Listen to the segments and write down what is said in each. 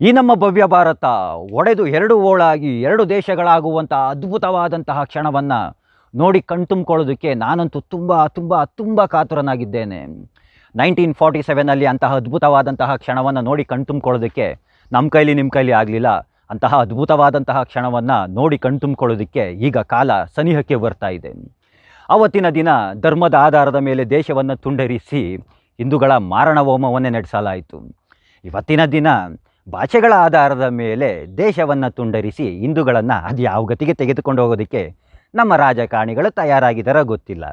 ಈ ನಮ್ಮ ಭವ್ಯ ಭಾರತ ಒಡೆದು ಎರಡು ಓಳಾಗಿ ಎರಡು ದೇಶಗಳಾಗುವಂತಹ ಅದ್ಭುತವಾದಂತಹ ಕ್ಷಣವನ್ನು ನೋಡಿ ಕಣ್ತುಂಬ್ಕೊಳ್ಳೋದಕ್ಕೆ ನಾನಂತೂ ತುಂಬ ತುಂಬ ತುಂಬ ಕಾತುರನಾಗಿದ್ದೇನೆ ನೈನ್ಟೀನ್ ಫಾರ್ಟಿ ಸೆವೆನಲ್ಲಿ ಅಂತಹ ಅದ್ಭುತವಾದಂತಹ ಕ್ಷಣವನ್ನು ನೋಡಿ ಕಣ್ತುಂಬ್ಕೊಳ್ಳೋದಕ್ಕೆ ನಮ್ಮ ಕೈಲಿ ನಿಮ್ಮ ಕೈಲಿ ಆಗಲಿಲ್ಲ ಅಂತಹ ಅದ್ಭುತವಾದಂತಹ ಕ್ಷಣವನ್ನು ನೋಡಿ ಕಣ್ತುಂಬ್ಕೊಳ್ಳೋದಕ್ಕೆ ಈಗ ಕಾಲ ಸನಿಹಕ್ಕೆ ಬರ್ತಾ ಇದೆ ಆವತ್ತಿನ ದಿನ ಧರ್ಮದ ಆಧಾರದ ಮೇಲೆ ದೇಶವನ್ನು ತುಂಡರಿಸಿ ಹಿಂದೂಗಳ ಮಾರಣ ಹೋಮವನ್ನೇ ನಡೆಸಲಾಯಿತು ಇವತ್ತಿನ ದಿನ ಭಾಷೆಗಳ ಆಧಾರದ ಮೇಲೆ ದೇಶವನ್ನು ತುಂಡರಿಸಿ ಹಿಂದೂಗಳನ್ನು ಅದು ಯಾವ ಗತಿಗೆ ತೆಗೆದುಕೊಂಡು ಹೋಗೋದಕ್ಕೆ ನಮ್ಮ ರಾಜಕಾರಣಿಗಳು ತಯಾರಾಗಿದ್ದಾರೋ ಗೊತ್ತಿಲ್ಲ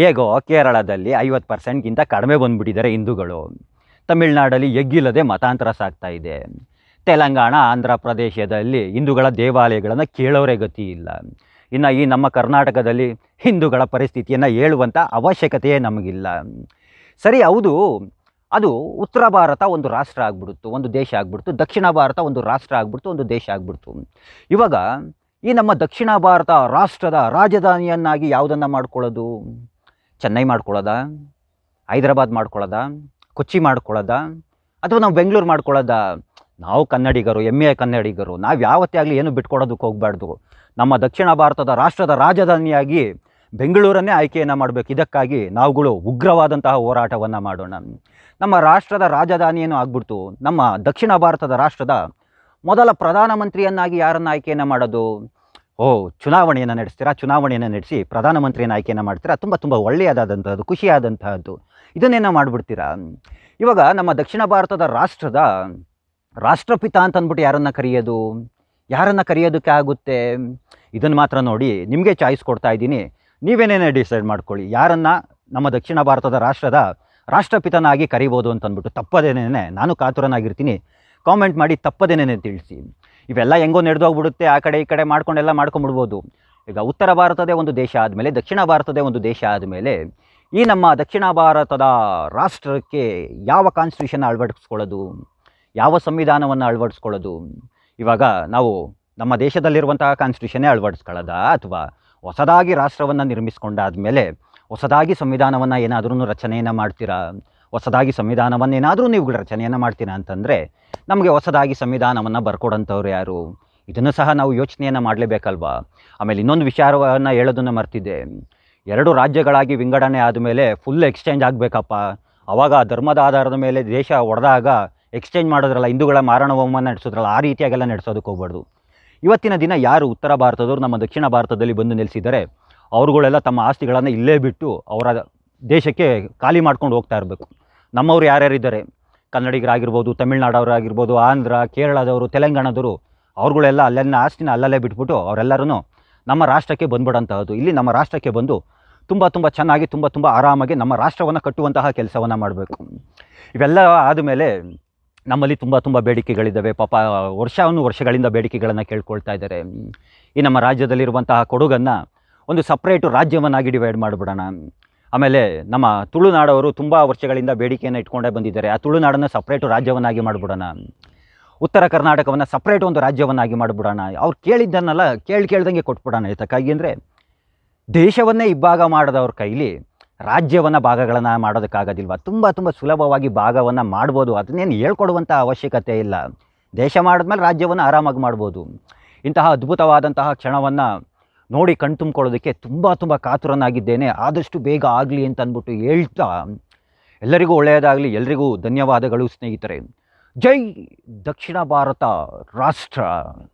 ಹೇಗೋ ಕೇರಳದಲ್ಲಿ ಐವತ್ತು ಪರ್ಸೆಂಟ್ಗಿಂತ ಕಡಿಮೆ ಬಂದುಬಿಟ್ಟಿದ್ದಾರೆ ಹಿಂದೂಗಳು ತಮಿಳ್ನಾಡಲ್ಲಿ ಎಗ್ಗಿಲ್ಲದೆ ಮತಾಂತರ ಸಾಗ್ತಾ ಇದೆ ತೆಲಂಗಾಣ ಆಂಧ್ರ ಪ್ರದೇಶದಲ್ಲಿ ಹಿಂದೂಗಳ ದೇವಾಲಯಗಳನ್ನು ಕೇಳೋರೇ ಗತಿ ಇಲ್ಲ ಇನ್ನು ಈ ನಮ್ಮ ಕರ್ನಾಟಕದಲ್ಲಿ ಹಿಂದೂಗಳ ಪರಿಸ್ಥಿತಿಯನ್ನು ಹೇಳುವಂಥ ಅವಶ್ಯಕತೆಯೇ ನಮಗಿಲ್ಲ ಸರಿ ಹೌದು ಅದು ಉತ್ತರ ಭಾರತ ಒಂದು ರಾಷ್ಟ್ರ ಆಗ್ಬಿಡ್ತು ಒಂದು ದೇಶ ಆಗ್ಬಿಡ್ತು ದಕ್ಷಿಣ ಭಾರತ ಒಂದು ರಾಷ್ಟ್ರ ಆಗ್ಬಿಡ್ತು ಒಂದು ದೇಶ ಆಗ್ಬಿಡ್ತು ಇವಾಗ ಈ ನಮ್ಮ ದಕ್ಷಿಣ ಭಾರತ ರಾಷ್ಟ್ರದ ರಾಜಧಾನಿಯನ್ನಾಗಿ ಯಾವುದನ್ನು ಮಾಡ್ಕೊಳ್ಳೋದು ಚೆನ್ನೈ ಮಾಡ್ಕೊಳ್ಳೋದ ಹೈದರಾಬಾದ್ ಮಾಡ್ಕೊಳ್ಳೋದ ಕೊಚ್ಚಿ ಮಾಡ್ಕೊಳ್ಳೋದ ಅಥವಾ ನಾವು ಬೆಂಗಳೂರು ಮಾಡ್ಕೊಳ್ಳೋದ ನಾವು ಕನ್ನಡಿಗರು ಎಮ್ಮೆ ಕನ್ನಡಿಗರು ನಾವು ಯಾವತ್ತೇ ಆಗಲಿ ಏನು ಬಿಟ್ಕೊಡೋದಕ್ಕೆ ಹೋಗಬಾರ್ದು ನಮ್ಮ ದಕ್ಷಿಣ ಭಾರತದ ರಾಷ್ಟ್ರದ ರಾಜಧಾನಿಯಾಗಿ ಬೆಂಗಳೂರನ್ನೇ ಆಯ್ಕೆಯನ್ನು ಮಾಡಬೇಕು ಇದಕ್ಕಾಗಿ ನಾವುಗಳು ಉಗ್ರವಾದಂತಹ ಹೋರಾಟವನ್ನು ಮಾಡೋಣ ನಮ್ಮ ರಾಷ್ಟ್ರದ ರಾಜಧಾನಿಯನ್ನು ಆಗ್ಬಿಡ್ತು ನಮ್ಮ ದಕ್ಷಿಣ ಭಾರತದ ರಾಷ್ಟ್ರದ ಮೊದಲ ಪ್ರಧಾನಮಂತ್ರಿಯನ್ನಾಗಿ ಯಾರನ್ನು ಆಯ್ಕೆಯನ್ನು ಮಾಡೋದು ಓ ಚುನಾವಣೆಯನ್ನು ನಡೆಸ್ತೀರಾ ಚುನಾವಣೆಯನ್ನು ನಡೆಸಿ ಪ್ರಧಾನಮಂತ್ರಿಯನ್ನು ಆಯ್ಕೆಯನ್ನು ಮಾಡ್ತೀರಾ ತುಂಬ ತುಂಬ ಒಳ್ಳೆಯದಾದಂಥದ್ದು ಖುಷಿಯಾದಂತಹದ್ದು ಇದನ್ನೇನೋ ಮಾಡಿಬಿಡ್ತೀರಾ ಇವಾಗ ನಮ್ಮ ದಕ್ಷಿಣ ಭಾರತದ ರಾಷ್ಟ್ರದ ರಾಷ್ಟ್ರಪಿತ ಅಂತಂದ್ಬಿಟ್ಟು ಯಾರನ್ನು ಕರೆಯೋದು ಯಾರನ್ನು ಕರೆಯೋದಕ್ಕೆ ಆಗುತ್ತೆ ಇದನ್ನು ಮಾತ್ರ ನೋಡಿ ನಿಮಗೆ ಚಾಯ್ಸ್ ಕೊಡ್ತಾ ಇದ್ದೀನಿ ನೀವೇನೇನೇ ಡಿಸೈಡ್ ಮಾಡ್ಕೊಳ್ಳಿ ಯಾರನ್ನು ನಮ್ಮ ದಕ್ಷಿಣ ಭಾರತದ ರಾಷ್ಟ್ರದ ರಾಷ್ಟ್ರಪಿತನಾಗಿ ಕರಿಬೋದು ಅಂತ ಅಂದ್ಬಿಟ್ಟು ತಪ್ಪದೇನೇ ನಾನು ಕಾತುರನಾಗಿರ್ತೀನಿ ಕಾಮೆಂಟ್ ಮಾಡಿ ತಪ್ಪದೇನೇ ತಿಳಿಸಿ ಇವೆಲ್ಲ ಹೆಂಗೋ ನಡೆದೋಗ್ಬಿಡುತ್ತೆ ಆ ಕಡೆ ಈ ಕಡೆ ಮಾಡ್ಕೊಂಡೆಲ್ಲ ಮಾಡ್ಕೊಂಬಿಡ್ಬೋದು ಈಗ ಉತ್ತರ ಭಾರತದೇ ಒಂದು ದೇಶ ಆದಮೇಲೆ ದಕ್ಷಿಣ ಭಾರತದೇ ಒಂದು ದೇಶ ಆದಮೇಲೆ ಈ ನಮ್ಮ ದಕ್ಷಿಣ ಭಾರತದ ರಾಷ್ಟ್ರಕ್ಕೆ ಯಾವ ಕಾನ್ಸ್ಟಿಟ್ಯೂಷನ್ ಅಳವಡಿಸ್ಕೊಳ್ಳೋದು ಯಾವ ಸಂವಿಧಾನವನ್ನು ಅಳವಡಿಸ್ಕೊಳ್ಳೋದು ಇವಾಗ ನಾವು ನಮ್ಮ ದೇಶದಲ್ಲಿರುವಂತಹ ಕಾನ್ಸ್ಟಿಟ್ಯೂಷನ್ನೇ ಅಳವಡಿಸ್ಕೊಳ್ಳೋದಾ ಅಥವಾ ಹೊಸದಾಗಿ ರಾಷ್ಟ್ರವನ್ನು ನಿರ್ಮಿಸ್ಕೊಂಡಾದಮೇಲೆ ಹೊಸದಾಗಿ ಸಂವಿಧಾನವನ್ನು ಏನಾದರೂ ರಚನೆಯನ್ನು ಮಾಡ್ತೀರಾ ಹೊಸದಾಗಿ ಏನಾದರೂ ನೀವು ರಚನೆಯನ್ನು ಮಾಡ್ತೀರಾ ಅಂತಂದರೆ ನಮಗೆ ಹೊಸದಾಗಿ ಸಂವಿಧಾನವನ್ನು ಬರ್ಕೊಡೋಂಥವ್ರು ಯಾರು ಇದನ್ನು ಸಹ ನಾವು ಯೋಚನೆಯನ್ನು ಮಾಡಲೇಬೇಕಲ್ವಾ ಆಮೇಲೆ ಇನ್ನೊಂದು ವಿಚಾರವನ್ನು ಹೇಳೋದನ್ನು ಮರ್ತಿದ್ದೆ ಎರಡು ರಾಜ್ಯಗಳಾಗಿ ವಿಂಗಡಣೆ ಆದಮೇಲೆ ಫುಲ್ ಎಕ್ಸ್ಚೇಂಜ್ ಆಗಬೇಕಪ್ಪ ಆವಾಗ ಧರ್ಮದ ಆಧಾರದ ಮೇಲೆ ದೇಶ ಒಡೆದಾಗ ಎಕ್ಸ್ಚೇಂಜ್ ಮಾಡೋದ್ರಲ್ಲ ಹಿಂದೂಗಳ ಹೋಮನ್ನು ನಡೆಸೋದ್ರಲ್ಲ ಆ ರೀತಿಯಾಗೆಲ್ಲ ನಡೆಸೋದಕ್ಕೆ ಹೋಗ್ಬಾರ್ದು ಇವತ್ತಿನ ದಿನ ಯಾರು ಉತ್ತರ ಭಾರತದವರು ನಮ್ಮ ದಕ್ಷಿಣ ಭಾರತದಲ್ಲಿ ಬಂದು ನೆಲೆಸಿದ್ದಾರೆ ಅವರುಗಳೆಲ್ಲ ತಮ್ಮ ಆಸ್ತಿಗಳನ್ನು ಇಲ್ಲೇ ಬಿಟ್ಟು ಅವರ ದೇಶಕ್ಕೆ ಖಾಲಿ ಮಾಡ್ಕೊಂಡು ಹೋಗ್ತಾ ಇರಬೇಕು ನಮ್ಮವರು ಯಾರ್ಯಾರಿದ್ದಾರೆ ಕನ್ನಡಿಗರಾಗಿರ್ಬೋದು ತಮಿಳ್ನಾಡವರಾಗಿರ್ಬೋದು ಆಂಧ್ರ ಕೇರಳದವರು ತೆಲಂಗಾಣದವರು ಅವ್ರುಗಳೆಲ್ಲ ಅಲ್ಲೆಲ್ಲ ಆಸ್ತಿನ ಅಲ್ಲಲ್ಲೇ ಬಿಟ್ಬಿಟ್ಟು ಅವರೆಲ್ಲರೂ ನಮ್ಮ ರಾಷ್ಟ್ರಕ್ಕೆ ಬಂದ್ಬಿಡೋಂಥದ್ದು ಇಲ್ಲಿ ನಮ್ಮ ರಾಷ್ಟ್ರಕ್ಕೆ ಬಂದು ತುಂಬ ತುಂಬ ಚೆನ್ನಾಗಿ ತುಂಬ ತುಂಬ ಆರಾಮಾಗಿ ನಮ್ಮ ರಾಷ್ಟ್ರವನ್ನು ಕಟ್ಟುವಂತಹ ಕೆಲಸವನ್ನು ಮಾಡಬೇಕು ಇವೆಲ್ಲ ಆದಮೇಲೆ ನಮ್ಮಲ್ಲಿ ತುಂಬ ತುಂಬ ಬೇಡಿಕೆಗಳಿದ್ದಾವೆ ಪಾಪ ವರ್ಷವನ್ನು ವರ್ಷಗಳಿಂದ ಬೇಡಿಕೆಗಳನ್ನು ಕೇಳ್ಕೊಳ್ತಾ ಇದ್ದಾರೆ ಈ ನಮ್ಮ ರಾಜ್ಯದಲ್ಲಿರುವಂತಹ ಕೊಡುಗನ್ನು ಒಂದು ಸಪ್ರೇಟು ರಾಜ್ಯವನ್ನಾಗಿ ಡಿವೈಡ್ ಮಾಡಿಬಿಡೋಣ ಆಮೇಲೆ ನಮ್ಮ ತುಳುನಾಡವರು ತುಂಬ ವರ್ಷಗಳಿಂದ ಬೇಡಿಕೆಯನ್ನು ಇಟ್ಕೊಂಡೇ ಬಂದಿದ್ದಾರೆ ಆ ತುಳುನಾಡನ್ನು ಸಪ್ರೇಟು ರಾಜ್ಯವನ್ನಾಗಿ ಮಾಡಿಬಿಡೋಣ ಉತ್ತರ ಕರ್ನಾಟಕವನ್ನು ಸಪ್ರೇಟ್ ಒಂದು ರಾಜ್ಯವನ್ನಾಗಿ ಮಾಡಿಬಿಡೋಣ ಅವ್ರು ಕೇಳಿದ್ದನ್ನೆಲ್ಲ ಕೇಳಿ ಕೇಳ್ದಂಗೆ ಕೊಟ್ಬಿಡೋಣ ಯಾಕಾಗಿ ಅಂದರೆ ದೇಶವನ್ನೇ ಇಬ್ಬಾಗ ಮಾಡಿದವ್ರ ಕೈಲಿ ರಾಜ್ಯವನ್ನು ಭಾಗಗಳನ್ನು ಮಾಡೋದಕ್ಕಾಗೋದಿಲ್ವ ತುಂಬ ತುಂಬ ಸುಲಭವಾಗಿ ಭಾಗವನ್ನು ಮಾಡ್ಬೋದು ಅದನ್ನೇನು ಹೇಳ್ಕೊಡುವಂಥ ಅವಶ್ಯಕತೆ ಇಲ್ಲ ದೇಶ ಮಾಡಿದ್ಮೇಲೆ ರಾಜ್ಯವನ್ನು ಆರಾಮಾಗಿ ಮಾಡ್ಬೋದು ಇಂತಹ ಅದ್ಭುತವಾದಂತಹ ಕ್ಷಣವನ್ನು ನೋಡಿ ಕಣ್ತುಂಬ್ಕೊಳ್ಳೋದಕ್ಕೆ ತುಂಬ ತುಂಬ ಕಾತುರನಾಗಿದ್ದೇನೆ ಆದಷ್ಟು ಬೇಗ ಆಗಲಿ ಅಂತ ಅಂದ್ಬಿಟ್ಟು ಹೇಳ್ತಾ ಎಲ್ಲರಿಗೂ ಒಳ್ಳೆಯದಾಗಲಿ ಎಲ್ರಿಗೂ ಧನ್ಯವಾದಗಳು ಸ್ನೇಹಿತರೆ ಜೈ ದಕ್ಷಿಣ ಭಾರತ ರಾಷ್ಟ್ರ